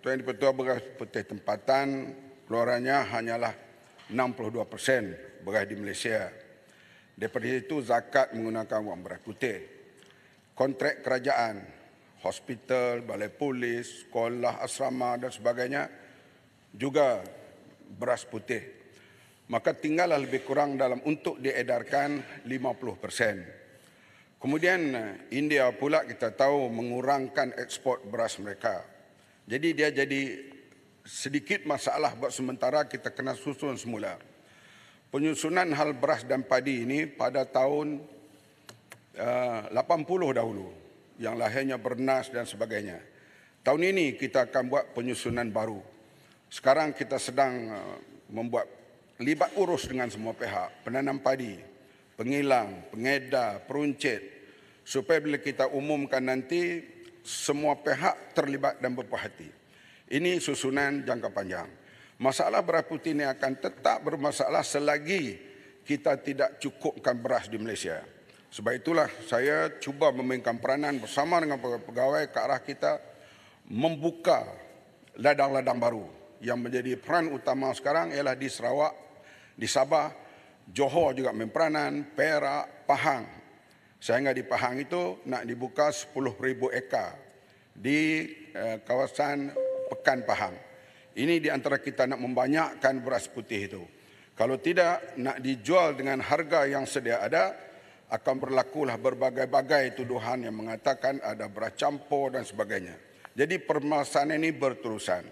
Tuan di Pertua beras putih tempatan keluarannya hanyalah 62 persen beras di Malaysia. Daripada itu zakat menggunakan wang beras putih. Kontrak kerajaan, hospital, balai polis, sekolah, asrama dan sebagainya juga beras putih. Maka tinggallah lebih kurang dalam untuk diedarkan 50 persen. Kemudian India pula kita tahu mengurangkan ekspor beras mereka. Jadi dia jadi sedikit masalah buat sementara kita kena susun semula. Penyusunan hal beras dan padi ini pada tahun eh, uh, 80 dahulu yang lahirnya bernas dan sebagainya. Tahun ini kita akan buat penyusunan baru. Sekarang kita sedang uh, membuat libat urus dengan semua pihak, penanam padi, pengilang, pengedar, peruncit supaya bila kita umumkan nanti semua pihak terlibat dan berpuhati. Ini susunan jangka panjang. Masalah beras putih ini akan tetap bermasalah selagi kita tidak cukupkan beras di Malaysia. Sebab itulah saya cuba memainkan peranan bersama dengan pegawai ke arah kita membuka ladang-ladang baru. Yang menjadi peran utama sekarang ialah di Sarawak, di Sabah, Johor juga memperanan, Perak, Pahang sehingga di Pahang itu nak dibuka 10,000 ekar di eh, kawasan Pekan Pahang. Ini di antara kita nak membanyakkan beras putih itu. Kalau tidak nak dijual dengan harga yang sedia ada, akan berlakulah berbagai-bagai tuduhan yang mengatakan ada beras campur dan sebagainya. Jadi permasalahan ini berterusan.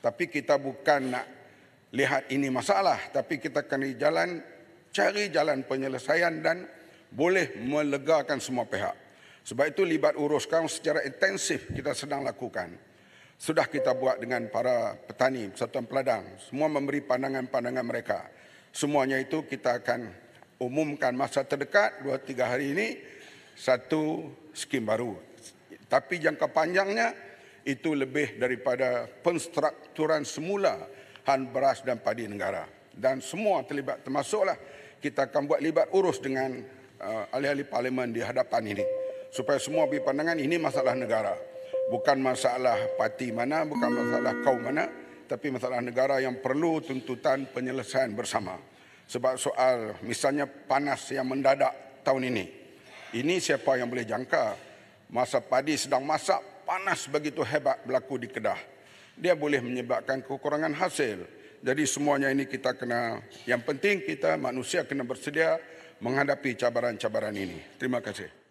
Tapi kita bukan nak lihat ini masalah, tapi kita akan jalan cari jalan penyelesaian dan boleh melegakan semua pihak. Sebab itu libat urus uruskan secara intensif kita sedang lakukan. Sudah kita buat dengan para petani, persatuan peladang, semua memberi pandangan-pandangan mereka. Semuanya itu kita akan umumkan masa terdekat dua tiga hari ini satu skim baru. Tapi jangka panjangnya itu lebih daripada penstrukturan semula han beras dan padi negara. Dan semua terlibat termasuklah kita akan buat libat urus dengan uh, ahli-ahli parlimen di hadapan ini supaya semua berpandangan ini masalah negara bukan masalah parti mana bukan masalah kaum mana tapi masalah negara yang perlu tuntutan penyelesaian bersama sebab soal misalnya panas yang mendadak tahun ini ini siapa yang boleh jangka masa padi sedang masak panas begitu hebat berlaku di Kedah dia boleh menyebabkan kekurangan hasil jadi semuanya ini kita kena yang penting kita manusia kena bersedia menghadapi cabaran-cabaran ini. Terima kasih.